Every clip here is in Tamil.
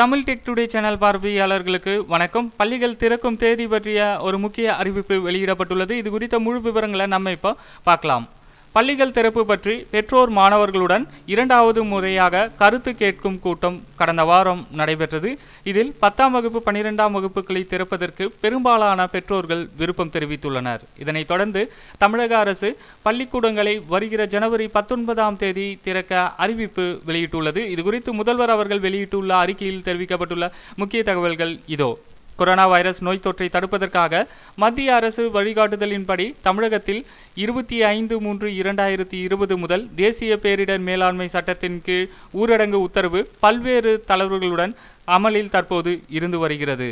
தமிழ் டெக் டுடே சேனல் பார்வையாளர்களுக்கு வணக்கம் பள்ளிகள் திறக்கும் தேதி பற்றிய ஒரு முக்கிய அறிவிப்பு வெளியிடப்பட்டுள்ளது இது குறித்த முழு விவரங்களை நம்ம இப்போ பார்க்கலாம் பள்ளிகள் திறப்பு பற்றி பெற்றோர் மாணவர்களுடன் இரண்டாவது முறையாக கருத்து கேட்கும் கூட்டம் கடந்த வாரம் நடைபெற்றது இதில் பத்தாம் வகுப்பு பனிரெண்டாம் வகுப்புகளை திறப்பதற்கு பெரும்பாலான பெற்றோர்கள் விருப்பம் தெரிவித்துள்ளனர் இதனைத் தொடர்ந்து தமிழக அரசு பள்ளிக்கூடங்களை வருகிற ஜனவரி பத்தொன்பதாம் தேதி திறக்க அறிவிப்பு வெளியிட்டுள்ளது இதுகுறித்து முதல்வர் அவர்கள் வெளியிட்டுள்ள அறிக்கையில் தெரிவிக்கப்பட்டுள்ள முக்கிய தகவல்கள் இதோ கொரோனா வைரஸ் நோய் தொற்றை தடுப்பதற்காக மத்திய அரசு வழிகாட்டுதலின்படி தமிழகத்தில் இருபத்தி ஐந்து மூன்று இரண்டாயிரத்தி இருபது முதல் தேசிய பேரிடர் மேலாண்மை சட்டத்தின் கீழ் ஊரடங்கு உத்தரவு பல்வேறு தளர்வுகளுடன் அமலில் தற்போது இருந்து வருகிறது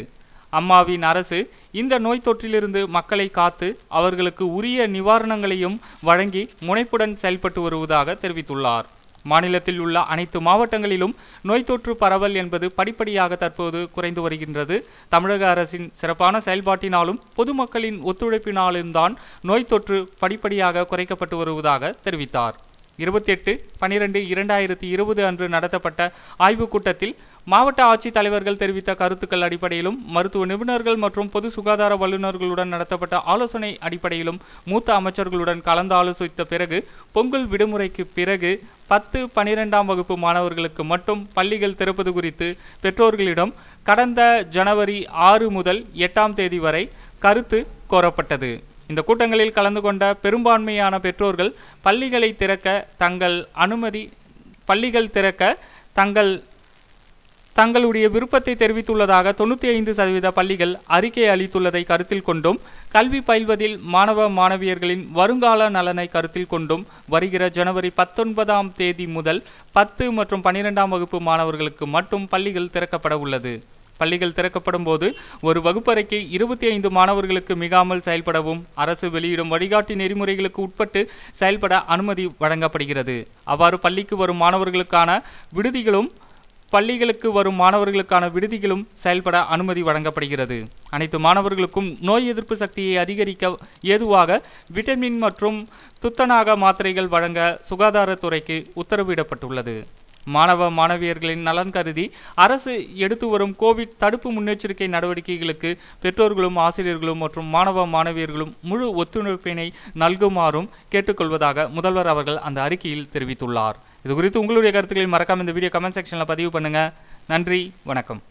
அம்மாவின் அரசு இந்த நோய் தொற்றிலிருந்து மக்களை காத்து அவர்களுக்கு உரிய நிவாரணங்களையும் வழங்கி முனைப்புடன் செயல்பட்டு வருவதாக தெரிவித்துள்ளார் மாநிலத்தில் உள்ள அனைத்து மாவட்டங்களிலும் நோய் தொற்று பரவல் என்பது படிப்படியாக தற்போது குறைந்து வருகின்றது தமிழக அரசின் சிறப்பான செயல்பாட்டினாலும் பொதுமக்களின் ஒத்துழைப்பினாலும் தான் நோய் தொற்று படிப்படியாக குறைக்கப்பட்டு வருவதாக தெரிவித்தார் இருபத்தி எட்டு பனிரெண்டு இரண்டாயிரத்தி இருபது அன்று நடத்தப்பட்ட ஆய்வுக் கூட்டத்தில் மாவட்ட ஆட்சித்தலைவர்கள் தெரிவித்த கருத்துக்கள் அடிப்படையிலும் மருத்துவ நிபுணர்கள் மற்றும் பொது சுகாதார வல்லுநர்களுடன் நடத்தப்பட்ட ஆலோசனை அடிப்படையிலும் மூத்த அமைச்சர்களுடன் கலந்து ஆலோசித்த பிறகு பொங்கல் விடுமுறைக்கு பிறகு பத்து பனிரெண்டாம் வகுப்பு மாணவர்களுக்கு மட்டும் பள்ளிகள் திறப்பது குறித்து பெற்றோர்களிடம் கடந்த ஜனவரி ஆறு முதல் எட்டாம் தேதி வரை கருத்து கோரப்பட்டது இந்த கூட்டங்களில் கலந்து கொண்ட பெரும்பான்மையான பெற்றோர்கள் பள்ளிகளை திறக்க தங்கள் அனுமதி பள்ளிகள் திறக்க தங்கள் தங்களுடைய விருப்பத்தை தெரிவித்துள்ளதாக தொண்ணூற்றி ஐந்து சதவீத பள்ளிகள் அறிக்கை அளித்துள்ளதை கருத்தில் கொண்டும் கல்வி பயில்வதில் மாணவ மாணவியர்களின் வருங்கால நலனை கருத்தில் கொண்டும் வருகிற ஜனவரி பத்தொன்பதாம் தேதி முதல் பத்து மற்றும் பன்னிரெண்டாம் வகுப்பு மாணவர்களுக்கு மட்டும் பள்ளிகள் திறக்கப்பட உள்ளது பள்ளிகள் திறக்கப்படும் போது ஒரு வகுப்பறைக்கு இருபத்தி ஐந்து மாணவர்களுக்கு மிகாமல் செயல்படவும் அரசு வெளியிடும் வழிகாட்டி நெறிமுறைகளுக்கு உட்பட்டு செயல்பட அனுமதி வழங்கப்படுகிறது அவ்வாறு பள்ளிக்கு வரும் மாணவர்களுக்கான விடுதிகளும் பள்ளிகளுக்கு வரும் மாணவர்களுக்கான விடுதிகளும் செயல்பட அனுமதி வழங்கப்படுகிறது அனைத்து மாணவர்களுக்கும் நோய் எதிர்ப்பு சக்தியை அதிகரிக்க ஏதுவாக விட்டமின் மற்றும் துத்தநாக மாத்திரைகள் வழங்க சுகாதாரத்துறைக்கு உத்தரவிடப்பட்டுள்ளது மாணவ மாணவியர்களின் நலன் கருதி அரசு எடுத்து வரும் கோவிட் தடுப்பு முன்னெச்சரிக்கை நடவடிக்கைகளுக்கு பெற்றோர்களும் ஆசிரியர்களும் மற்றும் மாணவ மாணவியர்களும் முழு ஒத்துழைப்பினை நல்குமாறும் கேட்டுக்கொள்வதாக முதல்வர் அவர்கள் அந்த அறிக்கையில் தெரிவித்துள்ளார் இது குறித்து உங்களுடைய கருத்துக்களில் மறக்காம இந்த வீடியோ கமெண்ட் செக்ஷனில் பதிவு பண்ணுங்கள் நன்றி வணக்கம்